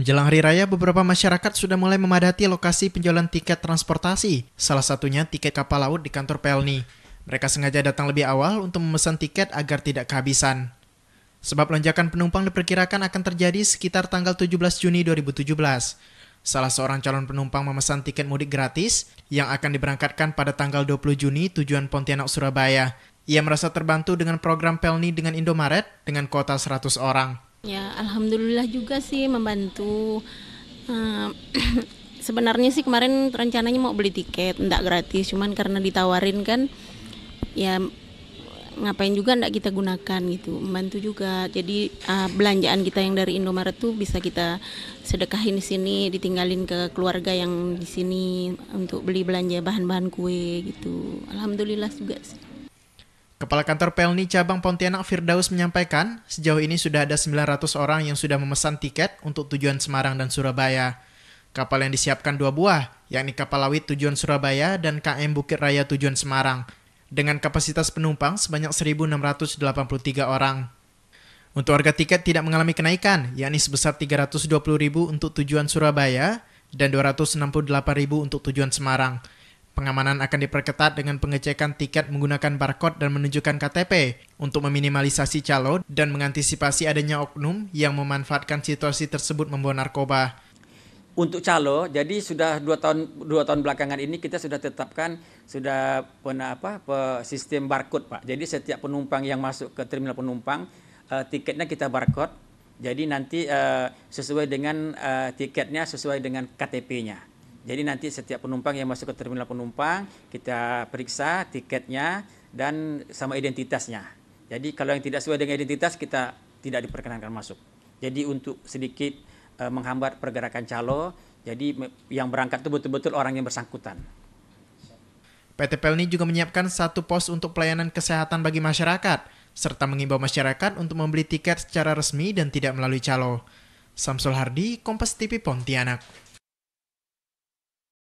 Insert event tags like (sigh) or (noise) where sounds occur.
Menjelang hari raya, beberapa masyarakat sudah mulai memadati lokasi penjualan tiket transportasi, salah satunya tiket kapal laut di kantor Pelni. Mereka sengaja datang lebih awal untuk memesan tiket agar tidak kehabisan. Sebab lonjakan penumpang diperkirakan akan terjadi sekitar tanggal 17 Juni 2017. Salah seorang calon penumpang memesan tiket mudik gratis yang akan diberangkatkan pada tanggal 20 Juni tujuan Pontianak, Surabaya. Ia merasa terbantu dengan program Pelni dengan Indomaret dengan kuota 100 orang. Ya, alhamdulillah juga sih membantu. Uh, (clears throat) sebenarnya sih kemarin rencananya mau beli tiket, enggak gratis, cuman karena ditawarin kan ya ngapain juga enggak kita gunakan gitu. Membantu juga. Jadi uh, belanjaan kita yang dari Indomaret tuh bisa kita sedekahin di sini, ditinggalin ke keluarga yang di sini untuk beli belanja bahan-bahan kue gitu. Alhamdulillah juga sih. Kepala Kantor Pelni Cabang Pontianak Firdaus menyampaikan, sejauh ini sudah ada 900 orang yang sudah memesan tiket untuk tujuan Semarang dan Surabaya. Kapal yang disiapkan dua buah, yakni kapal laut tujuan Surabaya dan KM Bukit Raya tujuan Semarang, dengan kapasitas penumpang sebanyak 1.683 orang. Untuk harga tiket tidak mengalami kenaikan, yakni sebesar 320.000 untuk tujuan Surabaya dan 268.000 untuk tujuan Semarang. Pengamanan akan diperketat dengan pengecekan tiket menggunakan barcode dan menunjukkan KTP untuk meminimalisasi calo dan mengantisipasi adanya oknum yang memanfaatkan situasi tersebut membawa narkoba. Untuk calo, jadi sudah dua tahun dua tahun belakangan ini kita sudah tetapkan sudah pernah apa sistem barcode pak. Jadi setiap penumpang yang masuk ke terminal penumpang eh, tiketnya kita barcode. Jadi nanti eh, sesuai dengan eh, tiketnya sesuai dengan KTP-nya. Jadi nanti setiap penumpang yang masuk ke terminal penumpang kita periksa tiketnya dan sama identitasnya. Jadi kalau yang tidak sesuai dengan identitas kita tidak diperkenankan masuk. Jadi untuk sedikit e, menghambat pergerakan calo, jadi yang berangkat itu betul-betul orang yang bersangkutan. PT Pelni juga menyiapkan satu pos untuk pelayanan kesehatan bagi masyarakat, serta mengimbau masyarakat untuk membeli tiket secara resmi dan tidak melalui calo. Samsul Hardi, Kompas TV Pontianak.